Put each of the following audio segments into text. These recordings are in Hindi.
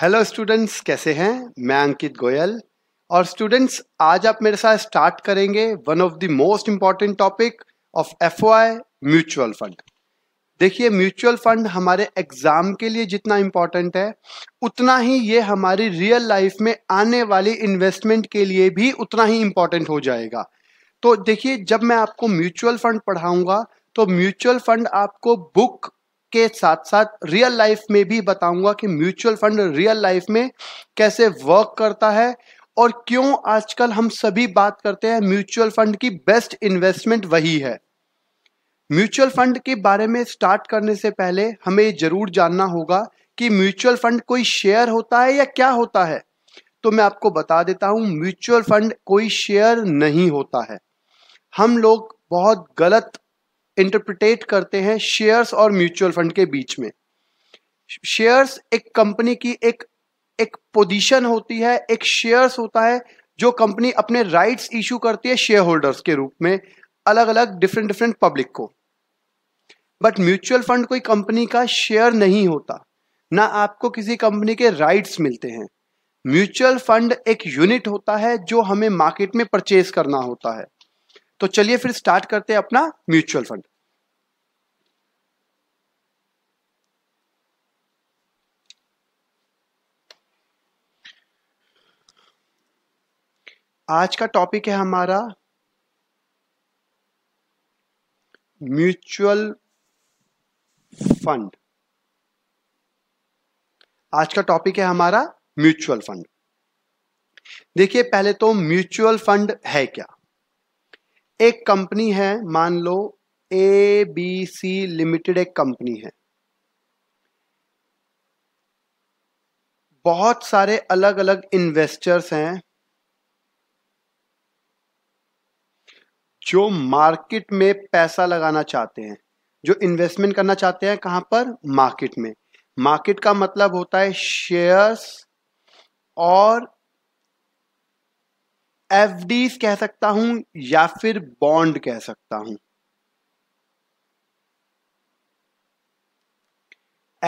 हेलो स्टूडेंट्स कैसे हैं मैं अंकित गोयल और स्टूडेंट्स आज आप मेरे साथ स्टार्ट करेंगे one of the most important topic of F mutual fund देखिए म्यूचुअल फंड हमारे एग्जाम के लिए जितना इम्पोर्टेंट है उतना ही ये हमारी रियल लाइफ में आने वाली इन्वेस्टमेंट के लिए भी उतना ही इम्पोर्टेंट हो जाएगा तो देखिए जब मैं आपको म्यूचुअल फंड पढ़ाऊंगा तो म्यूचुअल फंड आपको बुक के साथ साथ रियल लाइफ में भी बताऊंगा कि म्यूचुअल फंड रियल लाइफ में कैसे वर्क करता है और क्यों आजकल हम सभी बात करते हैं म्यूचुअल फंड की बेस्ट इन्वेस्टमेंट वही है म्यूचुअल फंड के बारे में स्टार्ट करने से पहले हमें जरूर जानना होगा कि म्यूचुअल फंड कोई शेयर होता है या क्या होता है तो मैं आपको बता देता हूं म्यूचुअल फंड कोई शेयर नहीं होता है हम लोग बहुत गलत इंटरप्रिटेट करते हैं शेयर्स और म्यूचुअल फंड के बीच में शेयर्स एक कंपनी की एक एक पोजीशन होती है एक शेयर्स होता है जो कंपनी अपने राइट्स इशू करती है शेयर होल्डर्स के रूप में अलग अलग डिफरेंट डिफरेंट पब्लिक को बट म्यूचुअल फंड कोई कंपनी का शेयर नहीं होता ना आपको किसी कंपनी के राइट्स मिलते हैं म्यूचुअल फंड एक यूनिट होता है जो हमें मार्केट में परचेज करना होता है तो चलिए फिर स्टार्ट करते हैं अपना म्यूचुअल फंड आज का टॉपिक है हमारा म्यूचुअल फंड आज का टॉपिक है हमारा म्यूचुअल फंड देखिए पहले तो म्यूचुअल फंड है क्या एक कंपनी है मान लो ए बी सी लिमिटेड एक कंपनी है बहुत सारे अलग अलग इन्वेस्टर्स हैं जो मार्केट में पैसा लगाना चाहते हैं जो इन्वेस्टमेंट करना चाहते हैं कहां पर मार्केट में मार्केट का मतलब होता है शेयर्स और एफ कह सकता हूं या फिर बॉन्ड कह सकता हूं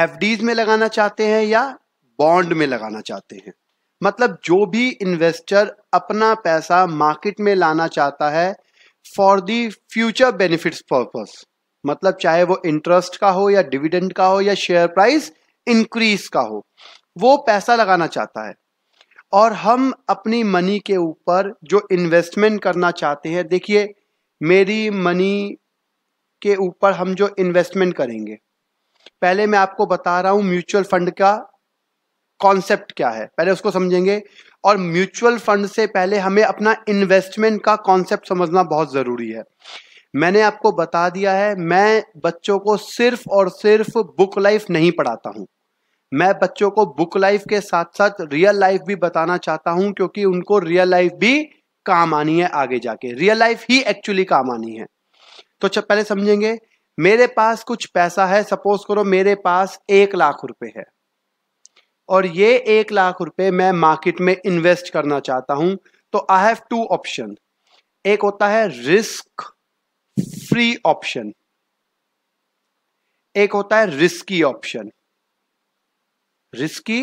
एफ में लगाना चाहते हैं या बॉन्ड में लगाना चाहते हैं मतलब जो भी इन्वेस्टर अपना पैसा मार्केट में लाना चाहता है for the future benefits purpose मतलब चाहे वो इंटरेस्ट का हो या डिविडेंड का हो या शेयर प्राइस इंक्रीज का हो वो पैसा लगाना चाहता है और हम अपनी मनी के ऊपर जो इन्वेस्टमेंट करना चाहते हैं देखिए मेरी मनी के ऊपर हम जो इन्वेस्टमेंट करेंगे पहले मैं आपको बता रहा हूँ म्यूचुअल फंड का कॉन्सेप्ट क्या है पहले उसको समझेंगे और म्यूचुअल फंड से पहले हमें अपना इन्वेस्टमेंट का कॉन्सेप्ट समझना बहुत ज़रूरी है मैंने आपको बता दिया है मैं बच्चों को सिर्फ और सिर्फ बुक लाइफ नहीं पढ़ाता हूँ मैं बच्चों को बुक लाइफ के साथ साथ रियल लाइफ भी बताना चाहता हूं क्योंकि उनको रियल लाइफ भी काम आनी है आगे जाके रियल लाइफ ही एक्चुअली काम आनी है तो पहले समझेंगे मेरे पास कुछ पैसा है सपोज करो मेरे पास एक लाख रुपए है और ये एक लाख रुपए मैं मार्केट में इन्वेस्ट करना चाहता हूं तो आई हैव टू ऑप्शन एक होता है रिस्क फ्री ऑप्शन एक होता है रिस्की ऑप्शन रिस्की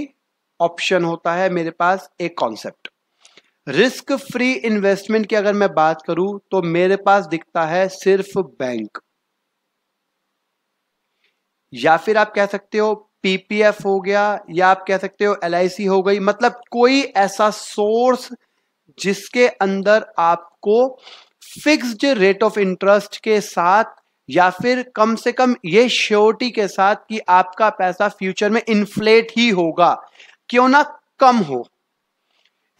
ऑप्शन होता है मेरे पास एक कॉन्सेप्ट रिस्क फ्री इन्वेस्टमेंट की अगर मैं बात करूं तो मेरे पास दिखता है सिर्फ बैंक या फिर आप कह सकते हो पीपीएफ हो गया या आप कह सकते हो एल हो गई मतलब कोई ऐसा सोर्स जिसके अंदर आपको फिक्स्ड रेट ऑफ इंटरेस्ट के साथ या फिर कम से कम ये श्योरिटी के साथ कि आपका पैसा फ्यूचर में इन्फ्लेट ही होगा क्यों ना कम हो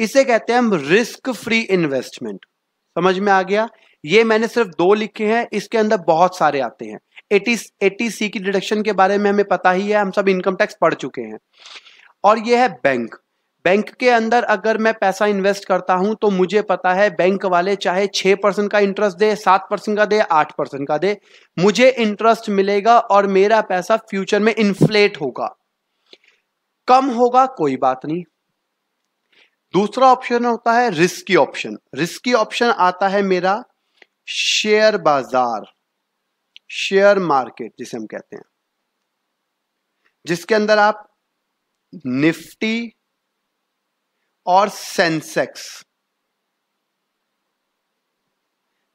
इसे कहते हैं हम रिस्क फ्री इन्वेस्टमेंट समझ में आ गया ये मैंने सिर्फ दो लिखे हैं इसके अंदर बहुत सारे आते हैं एटी एटी सी की डिडक्शन के बारे में हमें पता ही है हम सब इनकम टैक्स पढ़ चुके हैं और ये है बैंक बैंक के अंदर अगर मैं पैसा इन्वेस्ट करता हूं तो मुझे पता है बैंक वाले चाहे छह परसेंट का इंटरेस्ट दे सात परसेंट का दे आठ परसेंट का दे मुझे इंटरेस्ट मिलेगा और मेरा पैसा फ्यूचर में इन्फ्लेट होगा कम होगा कोई बात नहीं दूसरा ऑप्शन होता है रिस्की ऑप्शन रिस्की ऑप्शन आता है मेरा शेयर बाजार शेयर मार्केट जिसे हम कहते हैं जिसके अंदर आप निफ्टी और सेंसेक्स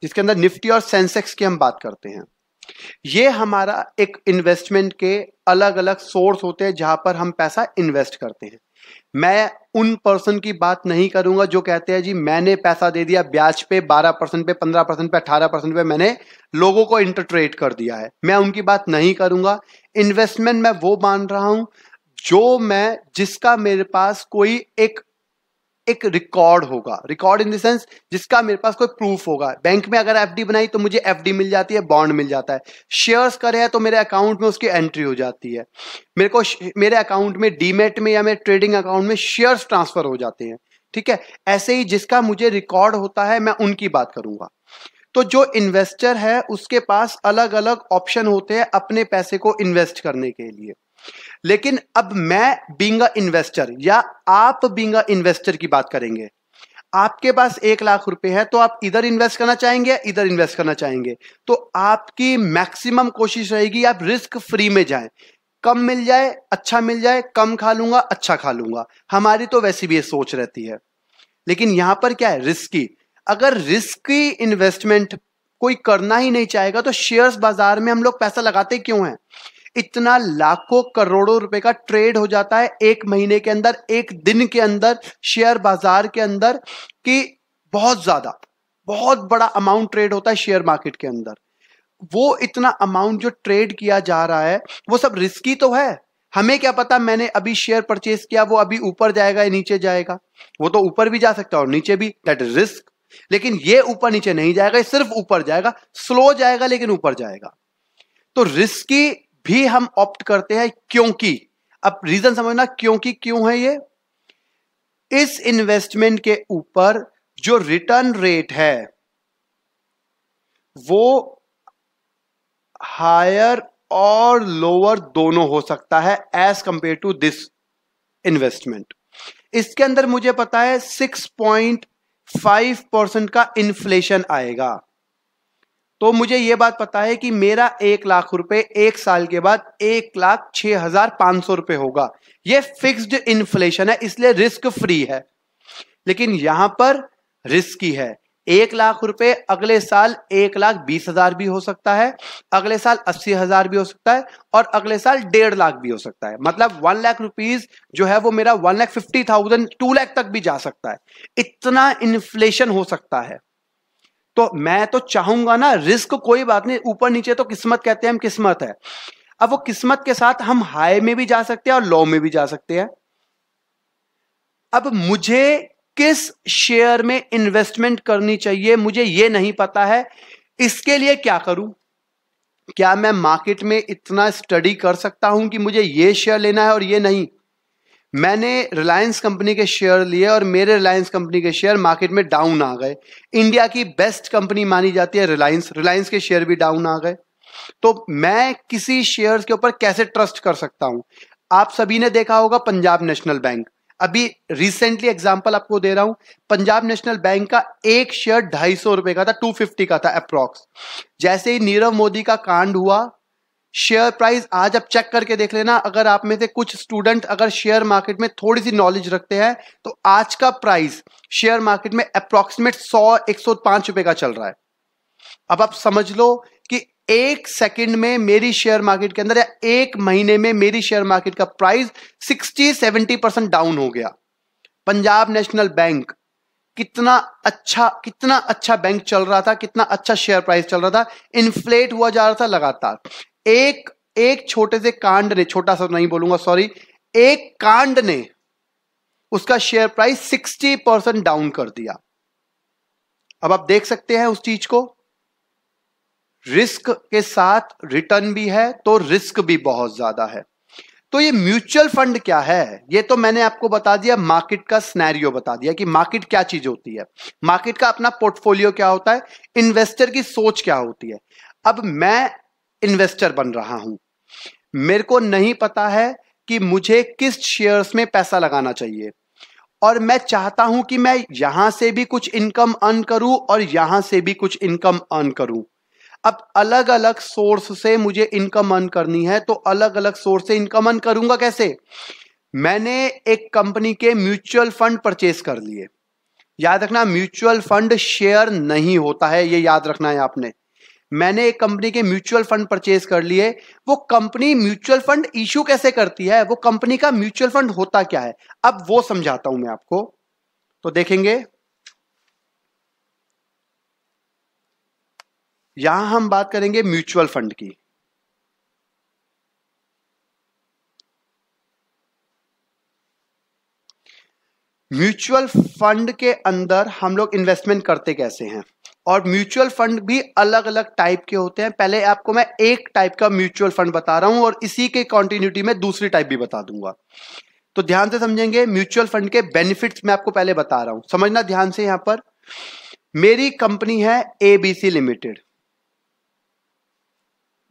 जिसके अंदर निफ्टी और सेंसेक्स की हम बात करते हैं ये हमारा एक इन्वेस्टमेंट के अलग अलग सोर्स होते हैं जहां पर हम पैसा इन्वेस्ट करते हैं मैं उन पर्सन की बात नहीं करूंगा जो कहते हैं जी मैंने पैसा दे दिया ब्याज पे 12 परसेंट पे 15 परसेंट पे 18 परसेंट पे मैंने लोगों को इंटरट्रेट कर दिया है मैं उनकी बात नहीं करूंगा इन्वेस्टमेंट मैं वो मान रहा हूं जो मैं जिसका मेरे पास कोई एक एक रिकॉर्ड होगा रिकॉर्ड इन देंस जिसका मेरे पास कोई प्रूफ होगा बैंक में अगर एफडी बनाई तो मुझे एफडी मिल जाती है बॉन्ड मिल जाता है शेयर्स करे है तो मेरे अकाउंट में उसकी एंट्री हो जाती है मेरे को मेरे अकाउंट में डीमेट में या मेरे ट्रेडिंग अकाउंट में शेयर्स ट्रांसफर हो जाते हैं ठीक है ऐसे ही जिसका मुझे रिकॉर्ड होता है मैं उनकी बात करूंगा तो जो इन्वेस्टर है उसके पास अलग अलग ऑप्शन होते हैं अपने पैसे को इन्वेस्ट करने के लिए लेकिन अब मैं बींग इन्वेस्टर या आप बींग इन्वेस्टर की बात करेंगे आपके पास एक लाख रुपए है तो आप इधर इन्वेस्ट करना चाहेंगे या इधर इन्वेस्ट करना चाहेंगे तो आपकी मैक्सिमम कोशिश रहेगी आप रिस्क फ्री में जाएं कम मिल जाए अच्छा मिल जाए कम खा लूंगा अच्छा खा लूंगा हमारी तो वैसी भी ये सोच रहती है लेकिन यहां पर क्या है रिस्की अगर रिस्की इन्वेस्टमेंट कोई करना ही नहीं चाहेगा तो शेयर्स बाजार में हम लोग पैसा लगाते क्यों हैं इतना लाखों करोड़ों रुपए का ट्रेड हो जाता है एक महीने के अंदर एक दिन के अंदर शेयर बाजार के अंदर कि बहुत ज्यादा बहुत बड़ा अमाउंट ट्रेड होता है शेयर मार्केट के अंदर वो इतना अमाउंट जो ट्रेड किया जा रहा है वो सब रिस्की तो है हमें क्या पता मैंने अभी शेयर परचेज किया वो अभी ऊपर जाएगा या नीचे जाएगा वो तो ऊपर भी जा सकता है और नीचे भी दैट इज रिस्क लेकिन ये ऊपर नीचे नहीं जाएगा ये सिर्फ ऊपर जाएगा स्लो जाएगा लेकिन ऊपर जाएगा तो रिस्की भी हम ऑप्ट करते हैं क्योंकि अब रीजन समझना क्योंकि क्यों है ये इस इन्वेस्टमेंट के ऊपर जो रिटर्न रेट है वो हायर और लोअर दोनों हो सकता है as compare to this investment इसके अंदर मुझे पता है सिक्स पॉइंट फाइव परसेंट का इन्फ्लेशन आएगा तो मुझे ये बात पता है कि मेरा एक लाख रुपए एक साल के बाद एक लाख छह हजार पांच सौ रुपए होगा ये फिक्स्ड इन्फ्लेशन है इसलिए रिस्क फ्री है लेकिन यहां पर रिस्क ही है एक लाख रुपए अगले साल एक लाख बीस हजार भी हो सकता है अगले साल अस्सी हजार भी हो सकता है और अगले साल डेढ़ लाख भी हो सकता है मतलब वन लाख रुपीज जो है वो मेरा one lakh fifty thousand two lakh तक भी जा सकता है इतना इन्फ्लेशन हो सकता है तो मैं तो चाहूंगा ना रिस्क कोई बात नहीं ऊपर नीचे तो किस्मत कहते हैं हम किस्मत है अब वो किस्मत के साथ हम हाई में भी जा सकते हैं और लो में भी जा सकते हैं अब मुझे किस शेयर में इन्वेस्टमेंट करनी चाहिए मुझे ये नहीं पता है इसके लिए क्या करूं क्या मैं मार्केट में इतना स्टडी कर सकता हूं कि मुझे ये शेयर लेना है और ये नहीं मैंने रिलायंस कंपनी के शेयर लिए और मेरे रिलायंस कंपनी के शेयर मार्केट में डाउन आ गए इंडिया की बेस्ट कंपनी मानी जाती है रिलायंस रिलायंस के शेयर भी डाउन आ गए तो मैं किसी शेयर के ऊपर कैसे ट्रस्ट कर सकता हूं आप सभी ने देखा होगा पंजाब नेशनल बैंक अभी रिसेंटली एग्जाम्पल आपको दे रहा हूं पंजाब नेशनल बैंक का एक शेयर ढाई सौ रुपए का था टू फिफ्टी का था अप्रोक्स जैसे ही नीरव मोदी का कांड हुआ शेयर प्राइस आज आप चेक करके देख लेना अगर आप में से कुछ स्टूडेंट अगर शेयर मार्केट में थोड़ी सी नॉलेज रखते हैं तो आज का प्राइस शेयर मार्केट में अप्रोक्सीमेट सौ एक सौ पांच रुपए का चल रहा है अब आप समझ लो कि एक सेकंड में मेरी शेयर मार्केट के अंदर या एक महीने में मेरी शेयर मार्केट का प्राइस 60-70 परसेंट डाउन हो गया पंजाब नेशनल बैंक कितना अच्छा कितना अच्छा बैंक चल रहा था कितना अच्छा शेयर प्राइस चल रहा था इन्फ्लेट हुआ जा रहा था लगातार एक एक छोटे से कांड ने छोटा सा तो नहीं बोलूंगा सॉरी एक कांड ने उसका share price sixty percent down कर दिया अब आप देख सकते हैं उस चीज को रिस्क के साथ रिटर्न भी है तो रिस्क भी बहुत ज्यादा है तो ये म्यूचुअल फंड क्या है ये तो मैंने आपको बता दिया मार्केट का स्नैरियो बता दिया कि मार्केट क्या चीज होती है मार्केट का अपना पोर्टफोलियो क्या होता है इन्वेस्टर की सोच क्या होती है अब मैं इन्वेस्टर बन रहा हूं मेरे को नहीं पता है कि मुझे किस शेयर्स में पैसा लगाना चाहिए और मैं चाहता हूं कि मैं यहां से भी कुछ इनकम अर्न करूं और यहां से भी कुछ इनकम अर्न करूं अब अलग अलग सोर्स से मुझे इनकम अर्न करनी है तो अलग अलग सोर्स से इनकम अर्न करूंगा कैसे मैंने एक कंपनी के म्यूचुअल फंड परचेस कर लिए याद रखना म्यूचुअल फंड शेयर नहीं होता है ये याद रखना है आपने मैंने एक कंपनी के म्यूचुअल फंड परचेज कर लिए वो कंपनी म्यूचुअल फंड इश्यू कैसे करती है वो कंपनी का म्यूचुअल फंड होता क्या है अब वो समझाता हूं मैं आपको तो देखेंगे यहां हम बात करेंगे म्यूचुअल फंड की म्यूचुअल फंड के अंदर हम लोग इन्वेस्टमेंट करते कैसे हैं और म्यूचुअल फंड भी अलग अलग टाइप के होते हैं पहले आपको मैं एक टाइप का म्यूचुअल फंड बता रहा हूं और इसी के कॉन्टिन्यूटी में दूसरी टाइप भी बता दूंगा तो ध्यान से समझेंगे म्यूचुअल फंड के बेनिफिट्स मैं आपको पहले बता रहा हूं समझना ध्यान से यहां पर मेरी कंपनी है एबीसी लिमिटेड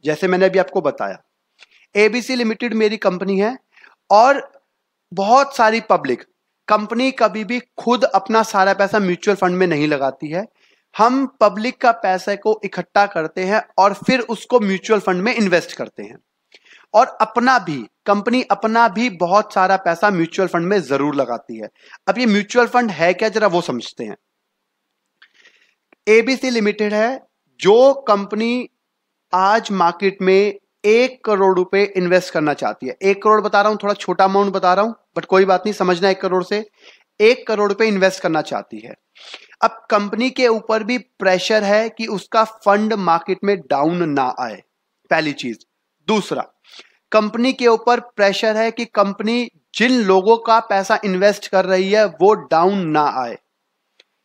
जैसे मैंने अभी आपको बताया एबीसी लिमिटेड मेरी कंपनी है और बहुत सारी पब्लिक कंपनी कभी भी खुद अपना सारा पैसा म्यूचुअल फंड में नहीं लगाती है हम पब्लिक का पैसे को इकट्ठा करते हैं और फिर उसको म्यूचुअल फंड में इन्वेस्ट करते हैं और अपना भी कंपनी अपना भी बहुत सारा पैसा म्यूचुअल फंड में जरूर लगाती है अब ये म्यूचुअल फंड है क्या जरा वो समझते हैं एबीसी लिमिटेड है जो कंपनी आज मार्केट में एक करोड़ रुपए इन्वेस्ट करना चाहती है एक करोड़ बता रहा हूं थोड़ा छोटा अमाउंट बता रहा हूं बट कोई बात नहीं समझना एक करोड़ से एक करोड़ रुपए इन्वेस्ट करना चाहती है अब कंपनी के ऊपर भी प्रेशर है कि उसका फंड मार्केट में डाउन ना आए पहली चीज दूसरा कंपनी के ऊपर प्रेशर है कि कंपनी जिन लोगों का पैसा इन्वेस्ट कर रही है वो डाउन ना आए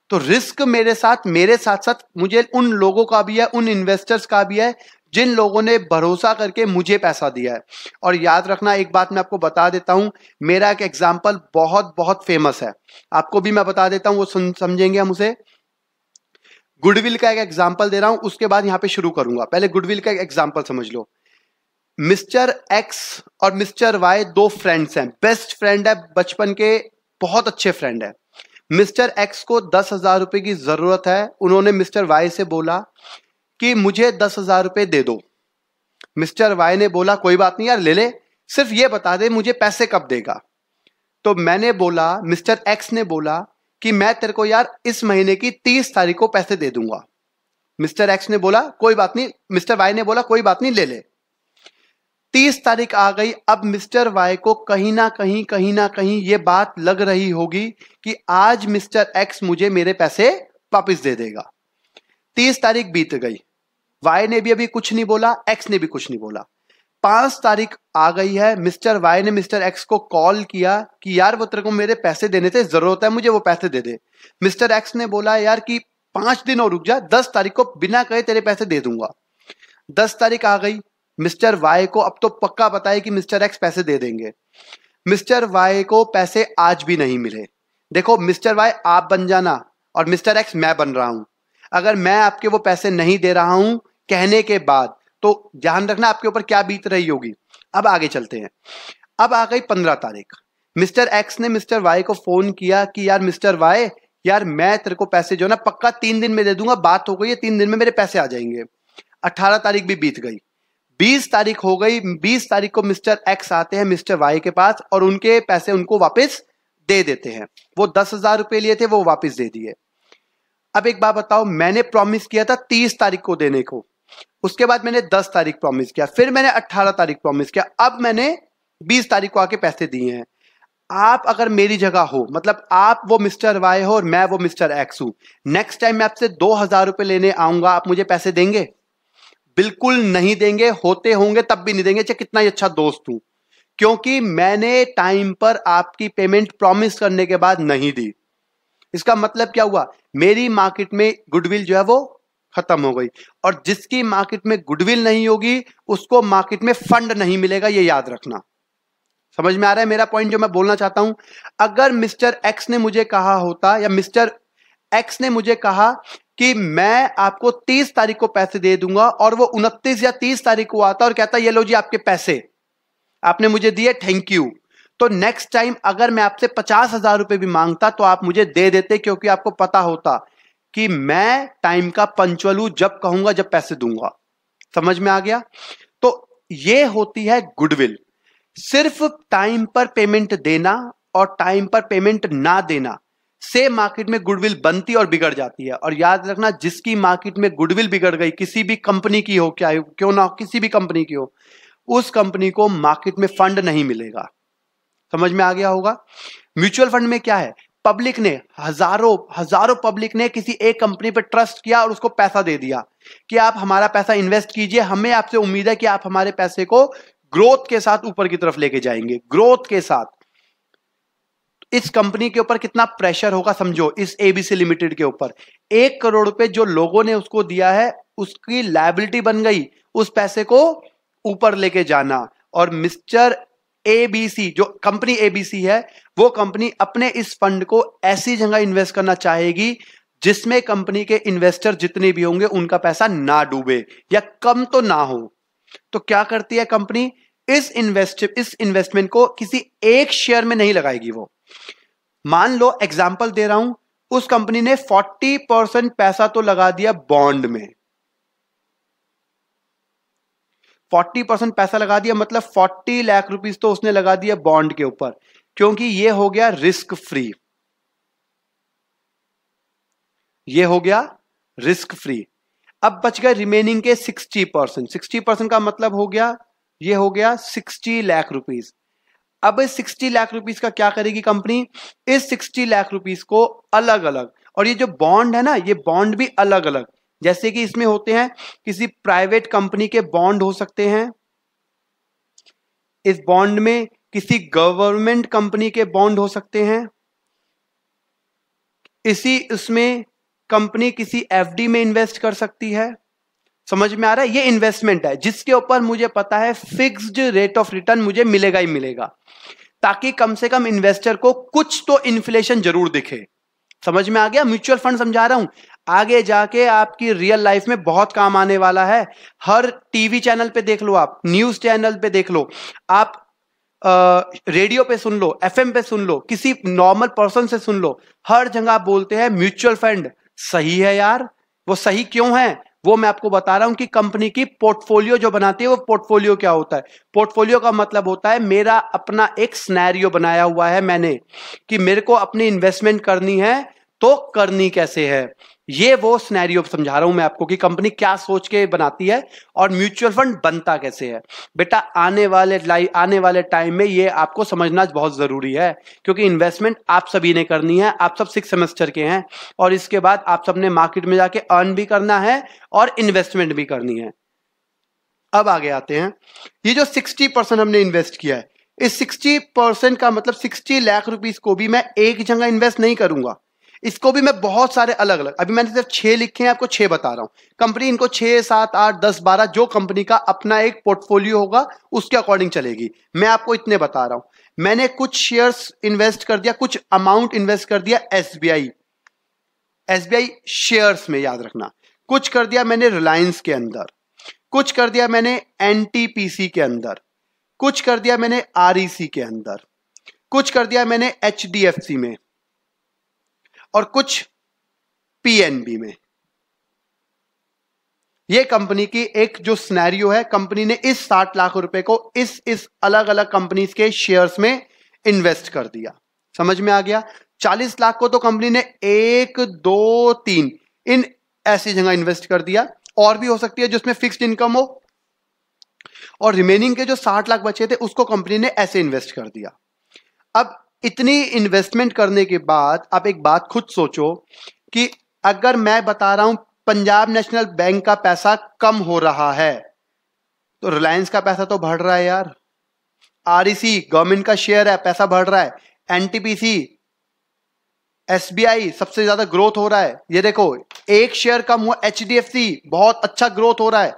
तो रिस्क मेरे साथ मेरे साथ साथ मुझे उन लोगों का भी है उन इन्वेस्टर्स का भी है जिन लोगों ने भरोसा करके मुझे पैसा दिया है और याद रखना एक बात मैं आपको बता देता हूं मेरा एक एग्जाम्पल बहुत बहुत फेमस है आपको भी मैं बता देता हूं वो समझेंगे हम उसे गुडविल का एक एग्जाम्पल दे रहा हूं उसके बाद यहाँ पे शुरू करूंगा पहले गुडविल का एक एग्जाम्पल समझ लो मिस्टर एक्स और मिस्टर वाई दो फ्रेंड्स हैं बेस्ट फ्रेंड है बचपन के बहुत अच्छे फ्रेंड है मिस्टर एक्स को दस हजार रुपए की जरूरत है उन्होंने मिस्टर वाई से बोला कि मुझे दस हजार रुपये दे दो मिस्टर वाई ने बोला कोई बात नहीं यार ले ले सिर्फ ये बता दे मुझे पैसे कब देगा तो मैंने बोला मिस्टर एक्स ने बोला कि मैं तेरे को यार इस महीने की तीस तारीख को पैसे दे दूंगा मिस्टर एक्स ने बोला कोई बात नहीं मिस्टर वाई ने बोला कोई बात नहीं ले ले तीस तारीख आ गई अब मिस्टर वाई को कहीं ना कहीं कहीं ना कहीं ये बात लग रही होगी कि आज मिस्टर एक्स मुझे मेरे पैसे वापिस दे देगा तीस तारीख बीत गई वाई ने भी अभी कुछ नहीं बोला एक्स ने भी कुछ नहीं बोला पांच तारीख आ गई है मिस्टर वाई ने मिस्टर एक्स को कॉल किया कि यार वो तेरे को मेरे पैसे देने थे जरूरत है मुझे वो पैसे दे दे मिस्टर एक्स ने बोला यार कि पांच दिन और रुक जा दस तारीख को बिना कहे तेरे पैसे दे दूंगा दस तारीख आ गई मिस्टर वाई को अब तो पक्का पता है कि मिस्टर एक्स पैसे दे देंगे मिस्टर वाई को पैसे आज भी नहीं मिले देखो मिस्टर वाई आप बन जाना और मिस्टर एक्स मैं बन रहा हूं अगर मैं आपके वो पैसे नहीं दे रहा हूं कहने के बाद तो ध्यान रखना आपके ऊपर क्या बीत रही होगी अब आगे चलते हैं अब आ गई पंद्रह तारीख मिस्टर एक्स ने मिस्टर वाई को फोन किया कि यार मिस्टर वाई यार मैं तेरे को पैसे जो ना पक्का तीन दिन में दे दूंगा बात हो गई है तीन दिन में मेरे पैसे आ जाएंगे अठारह तारीख भी बीत गई बीस तारीख हो गई बीस तारीख को मिस्टर एक्स आते हैं मिस्टर वाई के पास और उनके पैसे उनको वापस दे देते हैं वो दस हजार रुपए लिए थे वो वापस दे दिए अब एक बात बताओ मैंने प्रॉमिस किया था तीस तारीख को देने को उसके बाद मैंने दस तारीख प्रॉमिस किया फिर मैंने अट्ठारह तारीख प्रॉमिस किया अब मैंने बीस तारीख को आके पैसे दिए हैं आप अगर मेरी जगह हो मतलब आप वो मिस्टर वाई हो और मैं वो मिस्टर एक्स हूं नेक्स्ट टाइम मैं आपसे दो हजार रुपए लेने आऊंगा आप मुझे पैसे देंगे बिल्कुल नहीं देंगे होते होंगे तब भी नहीं देंगे चाहे कितना ही अच्छा दोस्त हूं क्योंकि मैंने टाइम पर आपकी पेमेंट प्रॉमिस करने के बाद नहीं दी इसका मतलब क्या हुआ मेरी मार्केट में गुडविल जो है वो खत्म हो गई और जिसकी मार्केट में गुडविल नहीं होगी उसको मार्केट में फंड नहीं मिलेगा ये याद रखना समझ में आ रहा है मेरा पॉइंट जो मैं बोलना चाहता हूं अगर मिस्टर एक्स ने मुझे कहा होता या मिस्टर एक्स ने मुझे कहा कि मैं आपको तीस तारीख को पैसे दे दूंगा और वो उनतीस या तीस तारीख को आता और कहता ये लो जी आपके पैसे आपने मुझे दिए थैंक यू तो नेक्स्ट टाइम अगर मैं आपसे पचास हजार रुपए भी मांगता तो आप मुझे दे देते क्योंकि आपको पता होता कि मैं टाइम का पंचुअल हूं जब कहूंगा जब पैसे दूंगा समझ में आ गया तो ये होती है गुडविल सिर्फ टाइम पर पेमेंट देना और टाइम पर पेमेंट ना देना से मार्केट में गुडविल बनती और बिगड़ जाती है और याद रखना जिसकी मार्केट में गुडविल बिगड़ गई किसी भी कंपनी की हो क्या क्यों ना हो किसी भी कंपनी की हो उस कंपनी को मार्केट में फंड नहीं मिलेगा समझ में आ गया होगा म्यूचुअल फंड में क्या है पब्लिक ने हजारों हजारों पब्लिक ने किसी एक कंपनी पर ट्रस्ट किया और उसको पैसा दे दिया कि आप हमारा पैसा इन्वेस्ट कीजिए हमें आपसे उम्मीद है कि आप हमारे पैसे को ग्रोथ के साथ ऊपर की तरफ लेके जाएंगे ग्रोथ के साथ इस कंपनी के ऊपर कितना प्रेशर होगा समझो इस एबीसी लिमिटेड के ऊपर एक करोड़ रुपए जो लोगों ने उसको दिया है उसकी लाइबिलिटी बन गई उस पैसे को ऊपर लेके जाना और मिस्टर एबीसी जो कंपनी एबीसी है वो कंपनी अपने इस फंड को ऐसी जगह इन्वेस्ट करना चाहेगी जिसमें कंपनी के इन्वेस्टर जितने भी होंगे उनका पैसा ना डूबे या कम तो ना हो तो क्या करती है कंपनी इस इन्वेस्ट इस इन्वेस्टमेंट को किसी एक शेयर में नहीं लगाएगी वो मान लो एग्जाम्पल दे रहा हूं उस कंपनी ने 40 परसेंट पैसा तो लगा दिया बॉन्ड में फोर्टी परसेंट पैसा लगा दिया मतलब फोर्टी लाख रुपीज तो उसने लगा दिया बॉन्ड के ऊपर क्योंकि ये हो गया रिस्क फ्री ये हो गया रिस्क फ्री अब बच गए रिमेनिंग के सिक्सटी परसेंट सिक्सटी परसेंट का मतलब हो गया ये हो गया सिक्सटी लाख रुपीज अब इस सिक्सटी लाख रुपीज का क्या करेगी कंपनी इस सिक्सटी लाख रुपीज को अलग अलग और ये जो बॉन्ड है ना ये बॉन्ड भी अलग अलग जैसे कि इसमें होते हैं किसी प्राइवेट कंपनी के बॉन्ड हो सकते हैं इस बॉन्ड में किसी गवर्नमेंट कंपनी के बॉन्ड हो सकते हैं इसी इसमें कंपनी किसी एफडी में इन्वेस्ट कर सकती है समझ में आ रहा है ये इन्वेस्टमेंट है जिसके ऊपर मुझे पता है फिक्स्ड रेट ऑफ रिटर्न मुझे मिलेगा ही मिलेगा ताकि कम से कम इन्वेस्टर को कुछ तो इन्फ्लेशन जरूर दिखे समझ में आ गया म्यूचुअल फंड समझा रहा हूं आगे जाके आपकी रियल लाइफ में बहुत काम आने वाला है हर टीवी चैनल पे देख लो आप न्यूज चैनल पे देख लो आप रेडियो पे सुन लो एफएम पे सुन लो किसी नॉर्मल पर्सन से सुन लो हर जगह आप बोलते हैं म्यूचुअल फंड सही है यार वो सही क्यों है वो मैं आपको बता रहा हूं कि कंपनी की पोर्टफोलियो जो बनाती है वो पोर्टफोलियो क्या होता है पोर्टफोलियो का मतलब होता है मेरा अपना एक स्नैरियो बनाया हुआ है मैंने कि मेरे को अपनी इन्वेस्टमेंट करनी है तो करनी कैसे है ये वो स्नैरियो समझा रहा हूं मैं आपको कि कंपनी क्या सोच के बनाती है और म्यूचुअल फंड बनता कैसे है बेटा आने वाले लाइफ आने वाले टाइम में ये आपको समझना बहुत ज़रूरी है क्योंकि इन्वेस्टमेंट आप सभी ने करनी है आप सब सिक्स सेमेस्टर के हैं और इसके बाद आप सबने मार्केट में जाके अर्न भी करना है और इन्वेस्टमेंट भी करनी है अब आगे आते हैं ये जो सिक्सटी परसेंट हमने इन्वेस्ट किया है इस सिक्सटी परसेंट का मतलब सिक्सटी लाख रुपीज को भी मैं एक जगह इन्वेस्ट नहीं करूंगा इसको भी मैं बहुत सारे अलग अलग अभी मैंने सिर्फ छह लिखे हैं आपको छह बता रहा हूं कंपनी इनको छह सात आठ दस बारह जो कंपनी का अपना एक पोर्टफोलियो होगा उसके अकॉर्डिंग चलेगी मैं आपको इतने बता रहा हूं मैंने कुछ शेयर्स इन्वेस्ट कर दिया कुछ अमाउंट इन्वेस्ट कर दिया S B I S B I shares में याद रखना कुछ कर दिया मैंने रिलायंस के अंदर कुछ कर दिया मैंने एन टी पी सी के अंदर कुछ कर दिया मैंने आर सी e के अंदर कुछ कर दिया मैंने एच डी एफ सी में और कुछ पीएनबी में यह कंपनी की एक जो स्नैरियो है कंपनी ने इस साठ लाख रुपए को इस इस अलग अलग कंपनीज के शेयर्स में इन्वेस्ट कर दिया समझ में आ गया चालीस लाख को तो कंपनी ने एक दो तीन इन ऐसी जगह इन्वेस्ट कर दिया और भी हो सकती है जिसमें फिक्स्ड इनकम हो और रिमेनिंग के जो साठ लाख बचे थे उसको कंपनी ने ऐसे इन्वेस्ट कर दिया अब इतनी इन्वेस्टमेंट करने के बाद आप एक बात खुद सोचो कि अगर मैं बता रहा हूं पंजाब नेशनल बैंक का पैसा कम हो रहा है तो रिलायंस का पैसा तो बढ़ रहा है यार आरईसी गवर्नमेंट e का शेयर है पैसा बढ़ रहा है एनटीपीसी एसबीआई सबसे ज्यादा ग्रोथ हो रहा है ये देखो एक शेयर कम हुआ एचडीएफसी बहुत अच्छा ग्रोथ हो रहा है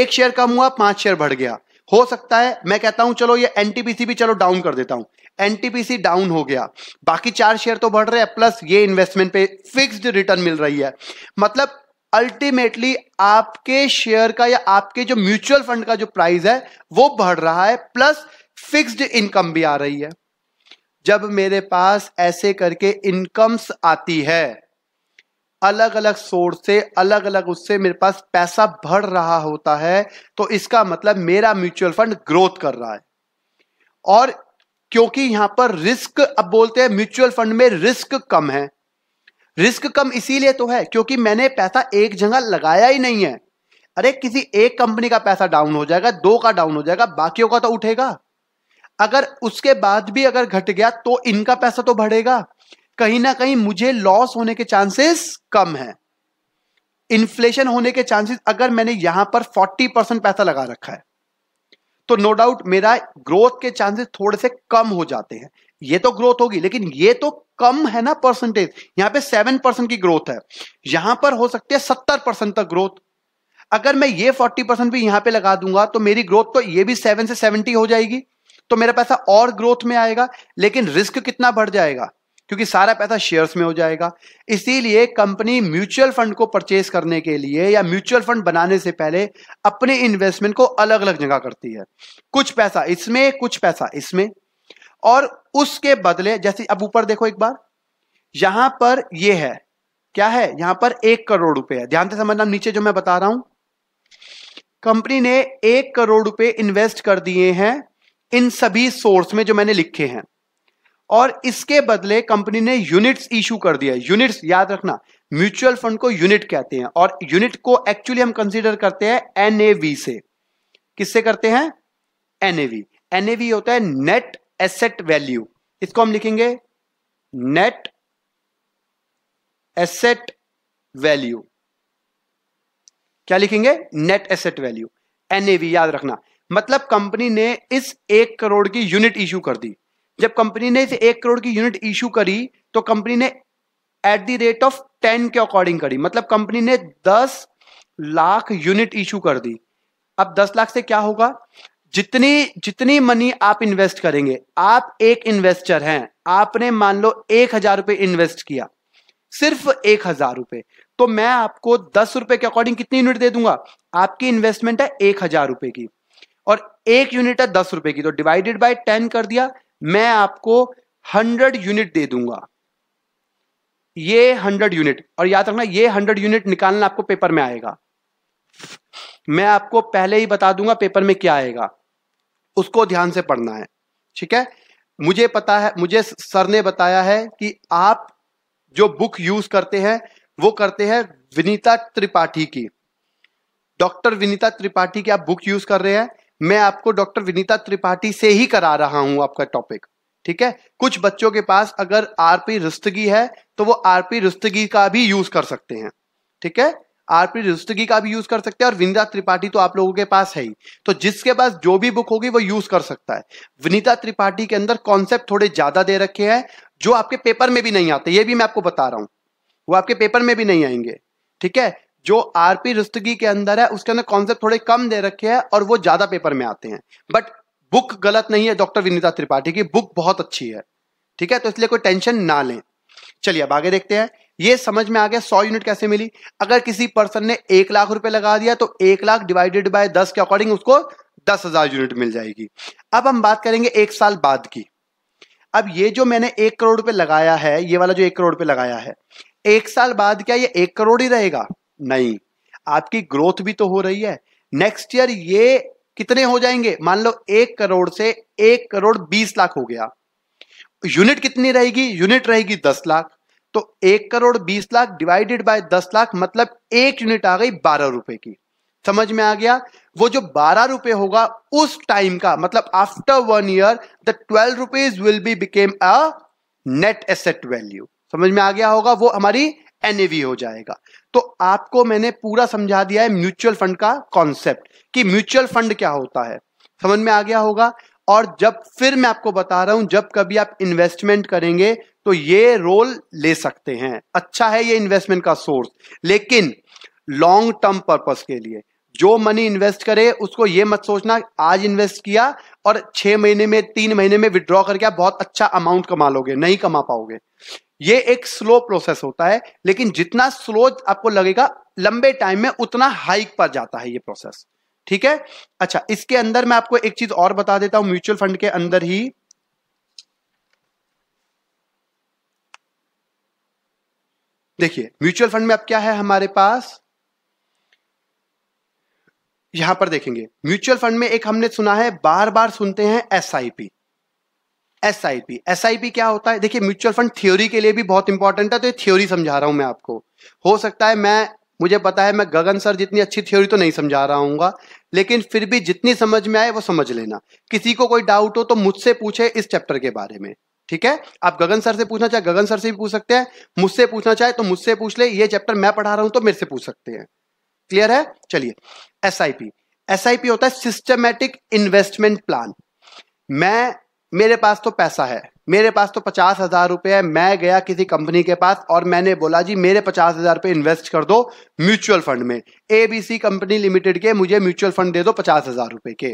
एक शेयर कम हुआ पांच शेयर बढ़ गया हो सकता है मैं कहता हूं चलो ये एनटीपीसी भी चलो डाउन कर देता हूं एनटीपीसी डाउन हो गया बाकी चार शेयर तो बढ़ रहे हैं प्लस ये इन्वेस्टमेंट पे फिक्स्ड रिटर्न मिल रही है मतलब अल्टीमेटली आपके शेयर का या आपके जो म्यूचुअल फंड का जो प्राइस है वो बढ़ रहा है प्लस फिक्स्ड इनकम भी आ रही है जब मेरे पास ऐसे करके इनकम्स आती है अलग अलग सोर्स से अलग अलग उससे मेरे पास पैसा बढ़ रहा होता है तो इसका मतलब मेरा म्यूचुअल फंड ग्रोथ कर रहा है और क्योंकि यहां पर रिस्क अब बोलते हैं म्यूचुअल फंड में रिस्क कम है रिस्क कम इसीलिए तो है क्योंकि मैंने पैसा एक जगह लगाया ही नहीं है अरे किसी एक कंपनी का पैसा डाउन हो जाएगा दो का डाउन हो जाएगा बाकियों का तो उठेगा अगर उसके बाद भी अगर घट गया तो इनका पैसा तो बढ़ेगा कहीं ना कहीं मुझे लॉस होने के चांसेस कम है इन्फ्लेशन होने के चांसेस अगर मैंने यहां पर 40 परसेंट पैसा लगा रखा है तो नो डाउट मेरा ग्रोथ के चांसेस थोड़े से कम हो जाते हैं ये तो ग्रोथ होगी लेकिन ये तो कम है ना परसेंटेज यहां पे सेवन परसेंट की ग्रोथ है यहां पर हो सकती है सत्तर परसेंट तक ग्रोथ अगर मैं ये फोर्टी परसेंट भी यहां पे लगा दूंगा तो मेरी ग्रोथ तो ये भी सेवन से सेवेंटी हो जाएगी तो मेरा पैसा और ग्रोथ में आएगा लेकिन रिस्क कितना बढ़ जाएगा क्योंकि सारा पैसा शेयर्स में हो जाएगा इसीलिए कंपनी म्यूचुअल फंड को परचेज करने के लिए या म्यूचुअल फंड बनाने से पहले अपने इन्वेस्टमेंट को अलग अलग जगह करती है कुछ पैसा इसमें कुछ पैसा इसमें और उसके बदले जैसे अब ऊपर देखो एक बार यहां पर यह है क्या है यहां पर एक करोड़ रुपए है ध्यान से समझना नीचे जो मैं बता रहा हूं कंपनी ने एक करोड़ रुपए इन्वेस्ट कर दिए हैं इन सभी सोर्स में जो मैंने लिखे हैं और इसके बदले कंपनी ने यूनिट्स इशू कर दिया यूनिट्स याद रखना म्यूचुअल फंड को यूनिट कहते हैं और यूनिट को एक्चुअली हम कंसीडर करते हैं एनएवी से किससे करते हैं एनएवी एनएवी होता है नेट एसेट वैल्यू इसको हम लिखेंगे नेट एसेट वैल्यू क्या लिखेंगे नेट एसेट वैल्यू एनएवी याद रखना मतलब कंपनी ने इस एक करोड़ की यूनिट इश्यू कर दी जब कंपनी ने इसे एक करोड़ की यूनिट इशू करी तो कंपनी ने at the rate of ten के अकॉर्डिंग करी मतलब कंपनी ने दस लाख यूनिट इशू कर दी अब दस लाख से क्या होगा जितनी जितनी मनी आप इन्वेस्ट करेंगे आप एक इन्वेस्टर हैं आपने मान लो एक हजार रुपए इन्वेस्ट किया सिर्फ एक हजार रुपए तो मैं आपको दस रुपए के अकॉर्डिंग कितनी यूनिट दे दूंगा आपकी इन्वेस्टमेंट है एक हजार रुपए की और एक यूनिट है दस रुपए की तो डिवाइडेड बाय टेन कर दिया मैं आपको हंड्रेड यूनिट दे दूंगा ये हंड्रेड यूनिट और याद रखना ये हंड्रेड यूनिट निकालना आपको पेपर में आएगा मैं आपको पहले ही बता दूंगा पेपर में क्या आएगा उसको ध्यान से पढ़ना है ठीक है मुझे पता है मुझे सर ने बताया है कि आप जो बुक यूज करते हैं वो करते हैं विनीता त्रिपाठी की डॉक्टर विनीता त्रिपाठी की आप बुक यूज कर रहे हैं मैं आपको डॉक्टर विनीता त्रिपाठी से ही करा रहा हूं आपका टॉपिक ठीक है कुछ बच्चों के पास अगर आरपी रुस्तगी है तो वो आरपी रुस्तगी का भी यूज कर सकते हैं ठीक है आरपी रुस्तगी का भी यूज कर सकते हैं और विनीता त्रिपाठी तो आप लोगों के पास है ही तो जिसके पास जो भी बुक होगी वो यूज कर सकता है विनीता त्रिपाठी के अंदर कॉन्सेप्ट थोड़े ज्यादा दे रखे हैं जो आपके पेपर में भी नहीं आते ये भी मैं आपको बता रहा हूं वो आपके पेपर में भी नहीं आएंगे ठीक है जो आरपी रुस्तगी के अंदर है उसके अंदर कॉन्सेप्ट थोड़े कम दे रखे हैं और वो ज्यादा पेपर में आते हैं बट बुक गलत नहीं है डॉक्टर विनीता त्रिपाठी की बुक बहुत अच्छी है ठीक है तो इसलिए कोई टेंशन ना लें चलिए अब आगे देखते हैं ये समझ में आ गया सौ यूनिट कैसे मिली अगर किसी पर्सन ने एक लाख रुपए लगा दिया तो एक लाख डिवाइडेड बाय दस के अकॉर्डिंग उसको दस हजार यूनिट मिल जाएगी अब हम बात करेंगे एक साल बाद की अब ये जो मैंने एक करोड़ रुपए लगाया है ये वाला जो एक करोड़ रुपए लगाया है एक साल बाद क्या ये एक करोड़ ही रहेगा नहीं आपकी ग्रोथ भी तो हो रही है नेक्स्ट ईयर ये कितने हो जाएंगे मान लो एक करोड़ से एक करोड़ बीस लाख हो गया यूनिट कितनी रहेगी यूनिट रहेगी दस लाख तो एक करोड़ बीस लाख डिवाइडेड बाय दस लाख मतलब एक यूनिट आ गई बारह रुपए की समझ में आ गया वो जो बारह रुपए होगा उस टाइम का मतलब after one year the twelve rupees will be became a net asset value समझ में आ गया होगा वो हमारी एनएवी हो जाएगा तो आपको मैंने पूरा समझा दिया है म्यूचुअल फंड का कॉन्सेप्ट कि म्यूचुअल फंड क्या होता है समझ में आ गया होगा और जब फिर मैं आपको बता रहा हूं जब कभी आप इन्वेस्टमेंट करेंगे तो ये रोल ले सकते हैं अच्छा है ये इन्वेस्टमेंट का सोर्स लेकिन लॉन्ग टर्म पर्पस के लिए जो मनी इन्वेस्ट करे उसको ये मत सोचना आज इन्वेस्ट किया और छह महीने में तीन महीने में विड्रॉ करके आप बहुत अच्छा अमाउंट कमा लोगे नहीं कमा पाओगे ये एक स्लो प्रोसेस होता है लेकिन जितना स्लो आपको लगेगा लंबे टाइम में उतना हाइक पर जाता है ये प्रोसेस ठीक है अच्छा इसके अंदर मैं आपको एक चीज और बता देता हूं म्यूचुअल फंड के अंदर ही देखिए म्यूचुअल फंड में अब क्या है हमारे पास यहां पर देखेंगे म्यूचुअल फंड में एक हमने सुना है बार बार सुनते हैं S I P S I P S I P क्या होता है देखिए म्यूचुअल फंड थ्योरी के लिए भी बहुत इंपॉर्टेंट है तो ये थ्योरी समझा रहा हूं मैं आपको हो सकता है मैं मुझे पता है मैं गगन सर जितनी अच्छी थ्योरी तो नहीं समझा रहा हूँ लेकिन फिर भी जितनी समझ में आए वो समझ लेना किसी को कोई डाउट हो तो मुझसे पूछे इस चैप्टर के बारे में ठीक है आप गगन सर से पूछना चाहे गगन सर से भी पूछ सकते हैं मुझसे पूछना चाहे तो मुझसे पूछ ले ये चैप्टर मैं पढ़ा रहा हूं तो मेरे से पूछ सकते हैं क्लियर है चलिए S I P S I P होता है सिस्टमेटिक इन्वेस्टमेंट प्लान मैं मेरे पास तो पैसा है मेरे पास तो पचास हजार रुपए है मैं गया किसी कंपनी के पास और मैंने बोला जी मेरे पचास हजार रुपये इन्वेस्ट कर दो म्यूचुअल फंड में एबीसी कंपनी लिमिटेड के मुझे म्यूचुअल फंड दे दो पचास हजार रुपए के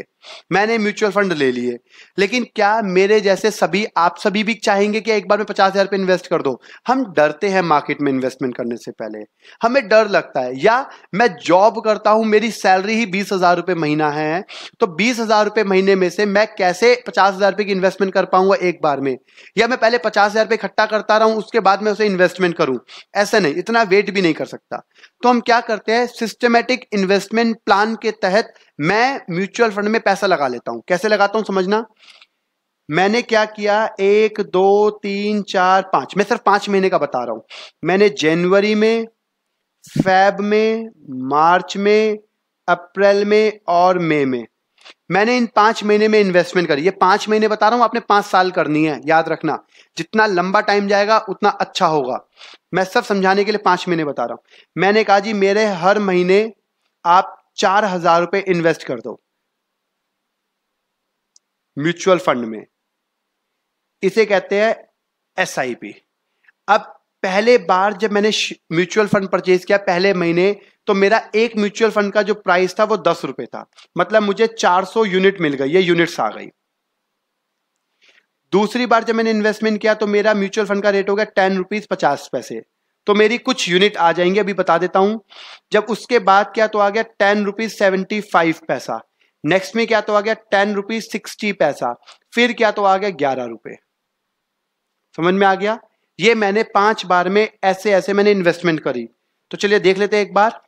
मैंने म्यूचुअल फंड ले लिए लेकिन क्या मेरे जैसे सभी आप सभी भी चाहेंगे कि एक बार में पचास हजार रुपये इन्वेस्ट कर दो हम डरते हैं मार्केट में इन्वेस्टमेंट करने से पहले हमें डर लगता है या मैं जॉब करता हूं मेरी सैलरी ही बीस हजार रुपए महीना है तो बीस हजार रुपये महीने में से मैं कैसे पचास हजार रुपये की इन्वेस्टमेंट कर पाऊंगा एक बार में या मैं पहले पचास हजार रुपये इकट्ठा करता रहूं उसके बाद मैं उसे इन्वेस्टमेंट करूं ऐसा नहीं इतना वेट भी नहीं कर सकता तो हम क्या करते हैं सिस्टमेटिक इन्वेस्टमेंट प्लान के तहत मैं म्यूचुअल फंड में पैसा लगा लेता हूं कैसे लगाता हूं समझना मैंने क्या किया एक दो तीन चार पांच मैं सिर्फ पांच महीने का बता रहा हूं मैंने जनवरी में फेब में मार्च में अप्रैल में और मई में मैंने इन पांच महीने में इन्वेस्टमेंट करी ये पांच महीने बता रहा हूं आपने पांच साल करनी है याद रखना जितना लंबा टाइम जाएगा उतना अच्छा होगा मैं सब समझाने के लिए पांच महीने बता रहा हूं मैंने कहा जी मेरे हर महीने आप चार हजार रुपये इन्वेस्ट कर दो म्यूचुअल फंड में इसे कहते हैं एस अब पहले बार जब मैंने म्यूचुअल फंड परचेज किया पहले महीने तो मेरा एक म्यूचुअल फंड का जो प्राइस था वो दस रुपए था मतलब मुझे 400 यूनिट मिल गई ये यूनिट्स आ गई दूसरी बार जब मैंने इन्वेस्टमेंट किया तो मेरा म्यूचुअल फंड का रेट हो गया टेन रुपीज पचास पैसे तो मेरी कुछ यूनिट आ जाएंगे अभी बता देता हूं जब उसके बाद क्या तो आ गया टेन रुपीज सेवेंटी फाइव पैसा नेक्स्ट में क्या तो आ गया टेन रुपीज सिक्सटी पैसा फिर क्या तो आ गया ग्यारह रुपए समझ में आ गया ये मैंने पांच बार में ऐसे ऐसे मैंने इन्वेस्टमेंट करी तो चलिए देख लेते हैं एक बार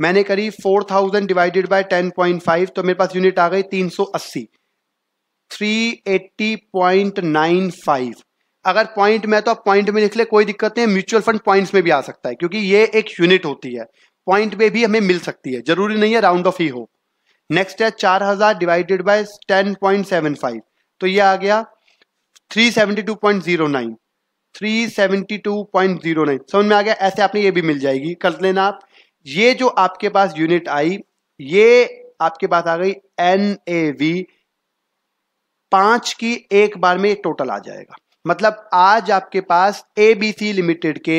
मैंने करी four thousand divided by ten point five तो मेरे पास यूनिट आ गई तीन सौ अस्सी three eighty point nine five अगर पॉइंट में तो आप पॉइंट में लिख ले कोई दिक्कत नहीं म्यूचुअल फंड पॉइंट्स में भी आ सकता है क्योंकि ये एक यूनिट होती है पॉइंट में भी हमें मिल सकती है जरूरी नहीं है राउंड ऑफ ही हो नेक्स्ट है चार हजार divided by ten point seven five तो ये आ गया three seventy two point zero समझ में आ गया ऐसे आपने ये भी मिल जाएगी कर लेना आप ये जो आपके पास यूनिट आई ये आपके पास आ गई एन ए वी पांच की एक बार में टोटल आ जाएगा मतलब आज आपके पास एबीसी लिमिटेड के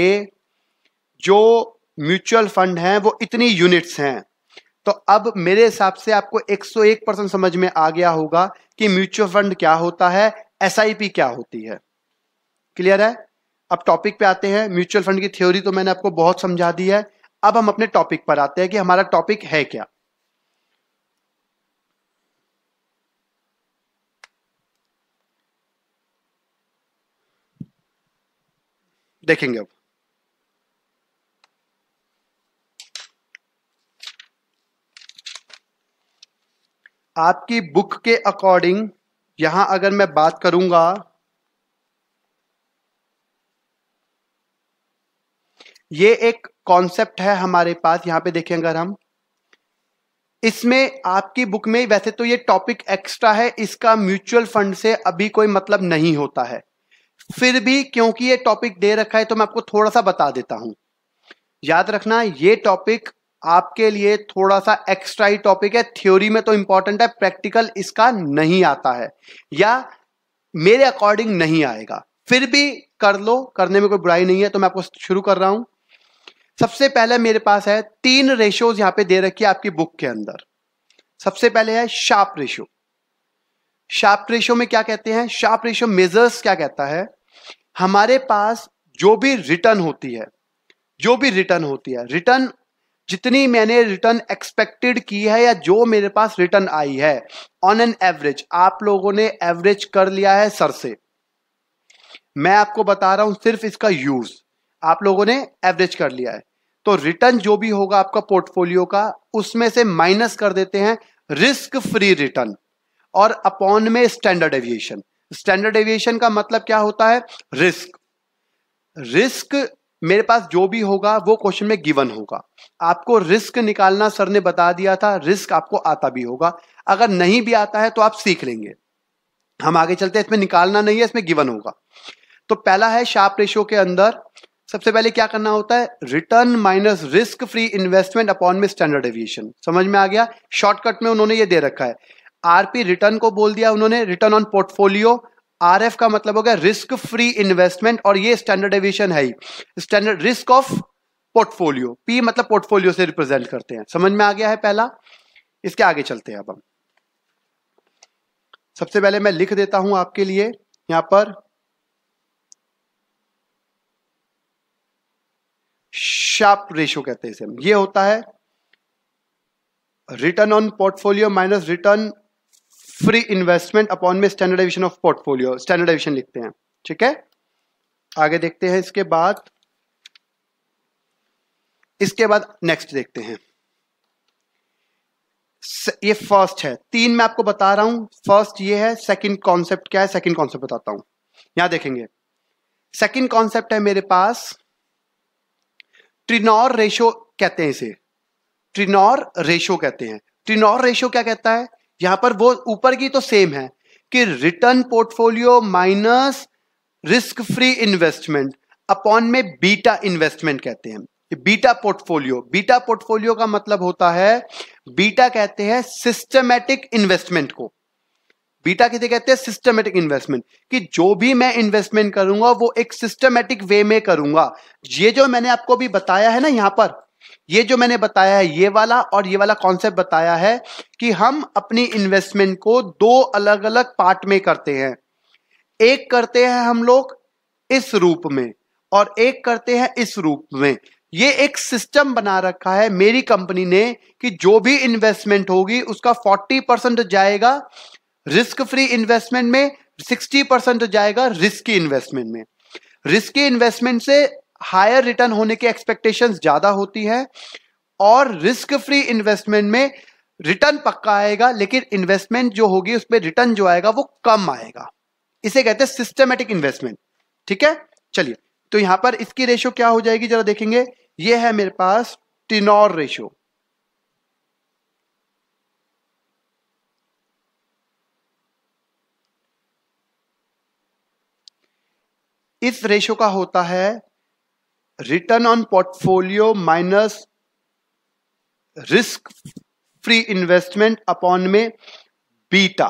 जो म्यूचुअल फंड हैं वो इतनी यूनिट्स हैं तो अब मेरे हिसाब से आपको 101 परसेंट समझ में आ गया होगा कि म्यूचुअल फंड क्या होता है एस क्या होती है क्लियर है अब टॉपिक पे आते हैं म्यूचुअल फंड की थ्योरी तो मैंने आपको बहुत समझा दी है अब हम अपने टॉपिक पर आते हैं कि हमारा टॉपिक है क्या देखेंगे अब आपकी बुक के अकॉर्डिंग यहां अगर मैं बात करूंगा ये एक कॉन्सेप्ट है हमारे पास यहां पे देखें अगर हम इसमें आपकी बुक में वैसे तो ये टॉपिक एक्स्ट्रा है इसका म्यूचुअल फंड से अभी कोई मतलब नहीं होता है फिर भी क्योंकि ये टॉपिक दे रखा है तो मैं आपको थोड़ा सा बता देता हूं याद रखना ये टॉपिक आपके लिए थोड़ा सा एक्स्ट्रा ही टॉपिक है थ्योरी में तो इंपॉर्टेंट है प्रैक्टिकल इसका नहीं आता है या मेरे अकॉर्डिंग नहीं आएगा फिर भी कर लो करने में कोई बुराई नहीं है तो मैं आपको शुरू कर रहा हूं सबसे पहले मेरे पास है तीन रेशोज यहां पे दे रखी है आपकी बुक के अंदर सबसे पहले है शार्प रेशो शार्प रेशो में क्या कहते हैं शार्प रेशो मेजर्स क्या कहता है हमारे पास जो भी रिटर्न होती है जो भी रिटर्न होती है रिटर्न जितनी मैंने रिटर्न एक्सपेक्टेड की है या जो मेरे पास रिटर्न आई है ऑन एन एवरेज आप लोगों ने एवरेज कर लिया है सर से मैं आपको बता रहा हूं सिर्फ इसका यूज आप लोगों ने एवरेज कर लिया है तो रिटर्न जो भी होगा आपका पोर्टफोलियो का उसमें से माइनस कर देते हैं रिस्क फ्री रिटर्न और अपॉन में स्टैंडर्ड एविएशन स्टैंडर्ड एविएशन का मतलब क्या होता है रिस्क रिस्क मेरे पास जो भी होगा वो क्वेश्चन में गिवन होगा आपको रिस्क निकालना सर ने बता दिया था रिस्क आपको आता भी होगा अगर नहीं भी आता है तो आप सीख लेंगे हम आगे चलते हैं इसमें निकालना नहीं है इसमें गिवन होगा तो पहला है शार्प रेशो के अंदर सबसे पहले क्या करना होता है return minus risk free investment upon में स्टैंडर्ड एविएशन समझ में आ गया शॉर्टकट में उन्होंने ये दे रखा है आरपी रिटर्न को बोल दिया उन्होंने रिटर्न ऑन पोर्टफोलियो आर का मतलब हो गया रिस्क फ्री इन्वेस्टमेंट और ये स्टैंडर्ड एविशन है standard risk of portfolio P मतलब पोर्टफोलियो से रिप्रेजेंट करते हैं समझ में आ गया है पहला इसके आगे चलते हैं अब हम सबसे पहले मैं लिख देता हूं आपके लिए यहां पर शार्प रेशो कहते हैं इसे ये होता है return on portfolio minus return free investment upon में स्टैंडर्डाइजेशन ऑफ पोर्टफोलियो स्टैंडर्डाइजेशन लिखते हैं ठीक है आगे देखते हैं इसके बाद इसके बाद नेक्स्ट देखते हैं ये फर्स्ट है तीन मैं आपको बता रहा हूं फर्स्ट ये है सेकंड कॉन्सेप्ट क्या है सेकंड कॉन्सेप्ट बताता हूं यहां देखेंगे सेकंड कॉन्सेप्ट है मेरे पास ट्रिनॉर रेशो कहते हैं इसे ट्रिनॉर रेशो कहते हैं ट्रिनॉर रेशो क्या कहता है यहां पर वो ऊपर की तो सेम है कि return portfolio minus risk free investment upon में बीटा इन्वेस्टमेंट कहते हैं बीटा पोर्टफोलियो बीटा पोर्टफोलियो का मतलब होता है बीटा कहते हैं सिस्टमेटिक इन्वेस्टमेंट को बीटा किसे कहते हैं सिस्टमेटिक इन्वेस्टमेंट कि जो भी मैं इन्वेस्टमेंट करूंगा वो एक सिस्टमेटिक वे में करूंगा ये जो मैंने आपको भी बताया है ना यहां पर ये जो मैंने बताया है ये वाला और ये वाला कॉन्सेप्ट बताया है कि हम अपनी इन्वेस्टमेंट को दो अलग अलग पार्ट में करते हैं एक करते हैं हम लोग इस रूप में और एक करते हैं इस रूप में ये एक सिस्टम बना रखा है मेरी कंपनी ने कि जो भी इन्वेस्टमेंट होगी उसका 40 परसेंट जाएगा रिस्क फ्री इन्वेस्टमेंट में 60 परसेंट जाएगा रिस्की इन्वेस्टमेंट में रिस्की इन्वेस्टमेंट से हायर रिटर्न होने की एक्सपेक्टेशन ज्यादा होती है और रिस्क फ्री इन्वेस्टमेंट में रिटर्न पक्का आएगा लेकिन इन्वेस्टमेंट जो होगी उसमें रिटर्न जो आएगा वो कम आएगा इसे कहते हैं सिस्टमेटिक इन्वेस्टमेंट ठीक है चलिए तो यहां पर इसकी रेशियो क्या हो जाएगी जरा देखेंगे ये है मेरे पास टिनोर रेशियो इस रेशो का होता है return on portfolio minus risk free investment upon में बीटा